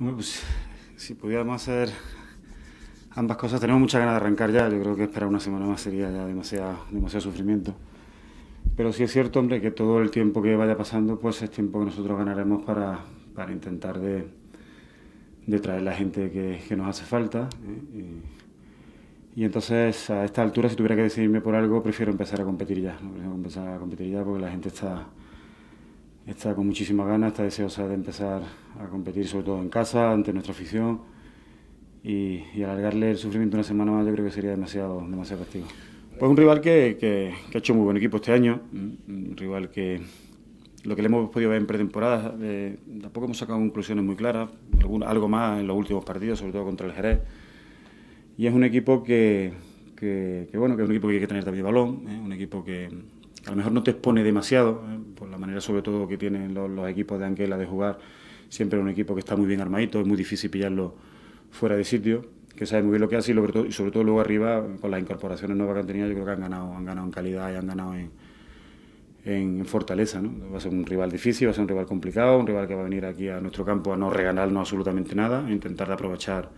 Hombre, pues si pudiéramos hacer ambas cosas, tenemos mucha ganas de arrancar ya. Yo creo que esperar una semana más sería ya demasiado, demasiado sufrimiento. Pero sí es cierto, hombre, que todo el tiempo que vaya pasando, pues es tiempo que nosotros ganaremos para, para intentar de, de traer la gente que, que nos hace falta. ¿eh? Y, entonces, a esta altura, si tuviera que decidirme por algo, prefiero empezar a competir ya. ¿no? Prefiero empezar a competir ya porque la gente está, está con muchísimas ganas, está deseosa de empezar a competir, sobre todo en casa, ante nuestra afición. Y, alargarle el sufrimiento una semana más yo creo que sería demasiado, demasiado castigo. Pues un rival que, que, ha hecho muy buen equipo este año, un rival que lo que le hemos podido ver en pretemporada, eh, tampoco hemos sacado conclusiones muy claras, algo más en los últimos partidos, sobre todo contra el Jerez. Y es un equipo que, que, bueno, que es un equipo que hay que tener también balón, ¿eh? un equipo que, a lo mejor no te expone demasiado, ¿eh? por la manera sobre todo que tienen los, equipos de Anquela de jugar, siempre un equipo que está muy bien armadito, es muy difícil pillarlo fuera de sitio, que sabe muy bien lo que hace y, sobre todo, y luego arriba, con las incorporaciones nuevas que han tenido, yo creo que han ganado, han ganado en calidad y han ganado en, fortaleza. Va a ser un rival difícil, va a ser un rival complicado, un rival que va a venir aquí a nuestro campo a no regalarnos absolutamente nada, a intentar aprovechar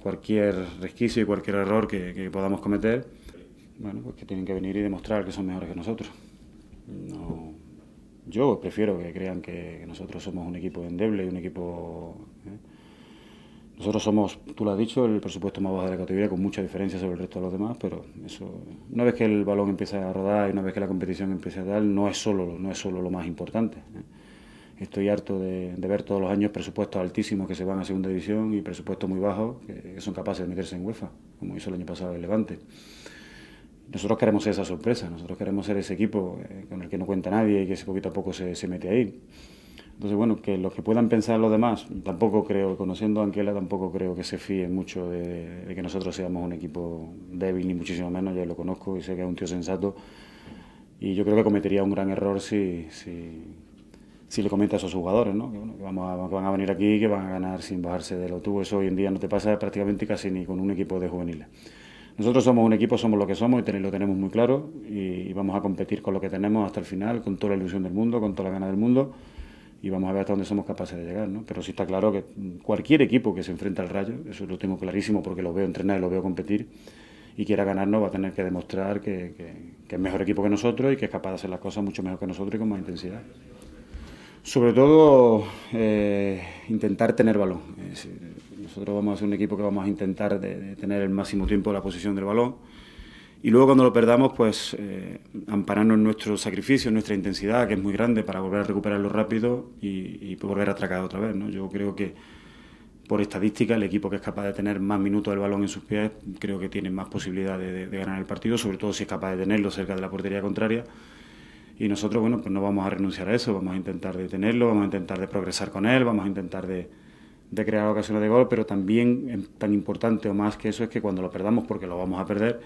cualquier resquicio y cualquier error que podamos cometer bueno, pues que tienen que venir y demostrar que son mejores que nosotros. No, yo prefiero que crean que, nosotros somos un equipo endeble y un equipo... ¿eh? Nosotros somos, tú lo has dicho, el presupuesto más bajo de la categoría con mucha diferencia sobre el resto de los demás, pero eso, una vez que el balón empieza a rodar y una vez que la competición empieza a dar, no es solo, no es solo lo más importante. ¿eh? Estoy harto de, ver todos los años presupuestos altísimos que se van a segunda división y presupuestos muy bajos que, que son capaces de meterse en UEFA, como hizo el año pasado el Levante nosotros queremos ser esa sorpresa, nosotros queremos ser ese equipo eh, con el que no cuenta nadie y que poquito a poco se, se mete ahí. Entonces, bueno, que los que puedan pensar los demás, tampoco creo, conociendo a Anquela, tampoco creo que se fíe mucho de, que nosotros seamos un equipo débil, ni muchísimo menos, ya lo conozco y sé que es un tío sensato. Y yo creo que cometería un gran error si, si, si le comenta a esos jugadores, ¿no? Que, vamos que, van a venir aquí que van a ganar sin bajarse lo autobús. Eso hoy en día no te pasa prácticamente casi ni con un equipo de juveniles. Nosotros somos un equipo, somos lo que somos y lo tenemos muy claro y, vamos a competir con lo que tenemos hasta el final, con toda la ilusión del mundo, con toda la gana del mundo y vamos a ver hasta dónde somos capaces de llegar. Pero sí está claro que cualquier equipo que se enfrenta al Rayo, eso lo tengo clarísimo porque lo veo entrenar y lo veo competir y quiera ganarnos va a tener que demostrar que, es mejor equipo que nosotros y que es capaz de hacer las cosas mucho mejor que nosotros y con más intensidad. Sobre todo, eh, intentar tener balón. Nosotros vamos a ser un equipo que vamos a intentar de, tener el máximo tiempo la posición del balón. Y luego cuando lo perdamos, pues eh, ampararnos en nuestro sacrificio, nuestra intensidad, que es muy grande, para volver a recuperarlo rápido y, volver a atracar otra vez. ¿no? Yo creo que por estadística el equipo que es capaz de tener más minutos del balón en sus pies, creo que tiene más posibilidad de, de ganar el partido, sobre todo si es capaz de tenerlo cerca de la portería contraria. Y nosotros, bueno, pues no vamos a renunciar a eso, vamos a intentar detenerlo, vamos a intentar de progresar con él, vamos a intentar de, de crear ocasiones de gol, pero también tan importante o más que eso es que cuando lo perdamos, porque lo vamos a perder,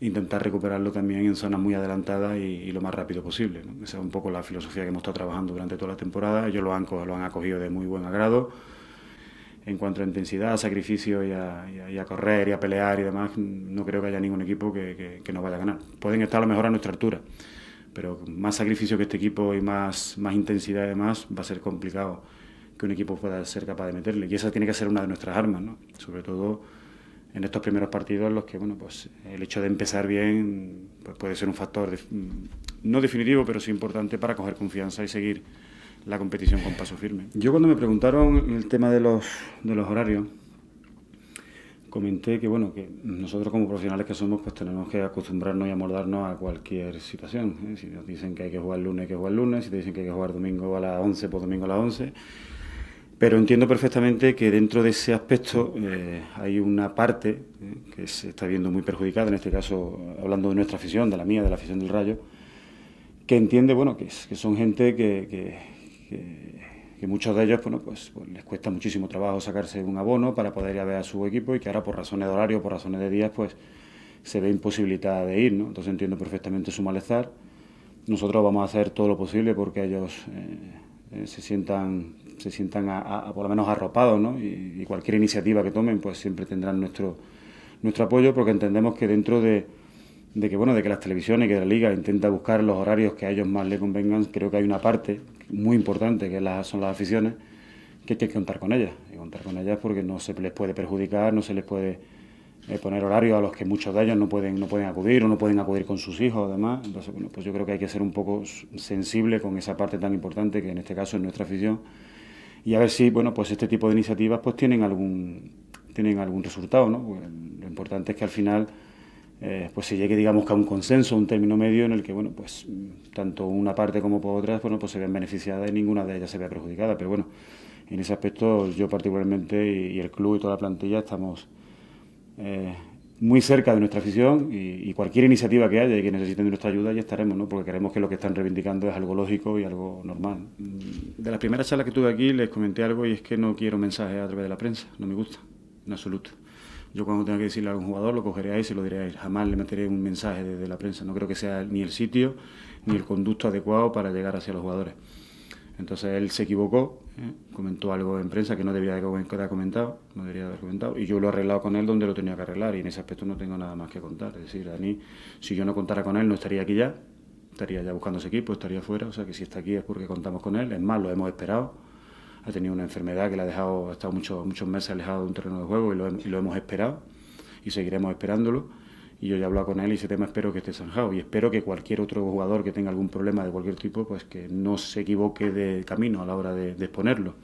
intentar recuperarlo también en zonas muy adelantadas y, lo más rápido posible. Esa es un poco la filosofía que hemos estado trabajando durante toda la temporada. Ellos lo han, lo han acogido de muy buen agrado. En cuanto a intensidad, sacrificio y a, correr y a pelear y demás, no creo que haya ningún equipo que, nos vaya a ganar. Pueden estar a lo mejor a nuestra altura, pero más sacrificio que este equipo y más, más intensidad y demás va a ser complicado que un equipo pueda ser capaz de meterle. Y esa tiene que ser una de nuestras armas, ¿no? sobre todo en estos primeros partidos en los que bueno, pues, el hecho de empezar bien pues, puede ser un factor mm, no definitivo, pero sí importante para coger confianza y seguir la competición con paso firme. Yo cuando me preguntaron el tema de los, de los horarios, comenté que bueno que nosotros como profesionales que somos pues tenemos que acostumbrarnos y amordarnos a cualquier situación ¿eh? si nos dicen que hay que jugar lunes hay que jugar lunes si te dicen que hay que jugar domingo a las 11 pues domingo a las 11 pero entiendo perfectamente que dentro de ese aspecto eh, hay una parte eh, que se está viendo muy perjudicada, en este caso hablando de nuestra afición, de la mía, de la afición del Rayo, que entiende bueno, que, que son gente que, que, muchos de ellos bueno, pues, pues, les cuesta muchísimo trabajo sacarse un abono para poder ir a ver a su equipo y que ahora por razones de horario, por razones de días, pues se ve imposibilitada de ir. Entonces entiendo perfectamente su malestar. Nosotros vamos a hacer todo lo posible porque ellos... Eh, eh, se sientan, se sientan por lo menos arropados, ¿no? Y, cualquier iniciativa que tomen, pues siempre tendrán nuestro, nuestro apoyo, porque entendemos que dentro de, que, bueno, de que las televisiones, que la Liga intenta buscar los horarios que a ellos más le convengan, creo que hay una parte muy importante, que las son las aficiones, que hay que contar con ellas, y contar con ellas porque no se les puede perjudicar, no se les puede eh, poner horarios a los que muchos de ellos no pueden, no pueden acudir o no pueden acudir con sus hijos, además. Entonces, bueno, pues yo creo que hay que ser un poco sensible con esa parte tan importante que en este caso es nuestra afición y a ver si, bueno, pues este tipo de iniciativas pues tienen algún, tienen algún resultado, ¿no? Pues, lo importante es que al final... Eh, pues se llegue digamos a un consenso, un término medio en el que bueno pues mm, tanto una parte como por otras bueno pues se vean beneficiadas y ninguna de ellas se vea perjudicada, pero bueno en ese aspecto yo particularmente y el club y toda la plantilla estamos eh, muy cerca de nuestra afición y, cualquier iniciativa que haya y que necesiten de nuestra ayuda, ya estaremos, ¿no? porque queremos que lo que están reivindicando es algo lógico y algo normal. Mm, de la primera charlas que tuve aquí les comenté algo y es que no quiero mensajes a través de la prensa, no me gusta, en absoluto. Yo cuando tenga que decirle a un jugador lo cogeré ahí y se lo diré a él. Jamás le meteré un mensaje desde la prensa. No creo que sea ni el sitio ni el conducto adecuado para llegar hacia los jugadores. Entonces él se equivocó, Mm. Comentó algo en prensa que no debería haber comentado, no debería haber comentado, y yo lo he arreglado con él donde lo tenía que arreglar, y en ese aspecto no tengo nada más que contar. Es decir, Dani, si yo no contara con él, no estaría aquí ya, estaría ya buscando ese equipo, estaría fuera, o sea que si está aquí es porque contamos con él, es más, lo hemos esperado. Ha tenido una enfermedad que le ha dejado, ha estado muchos, muchos meses alejado de un terreno de juego y lo hemos esperado y seguiremos esperándolo y yo ya he hablado con él y ese tema espero que esté zanjado y espero que cualquier otro jugador que tenga algún problema de cualquier tipo pues que no se equivoque de camino a la hora de, de exponerlo.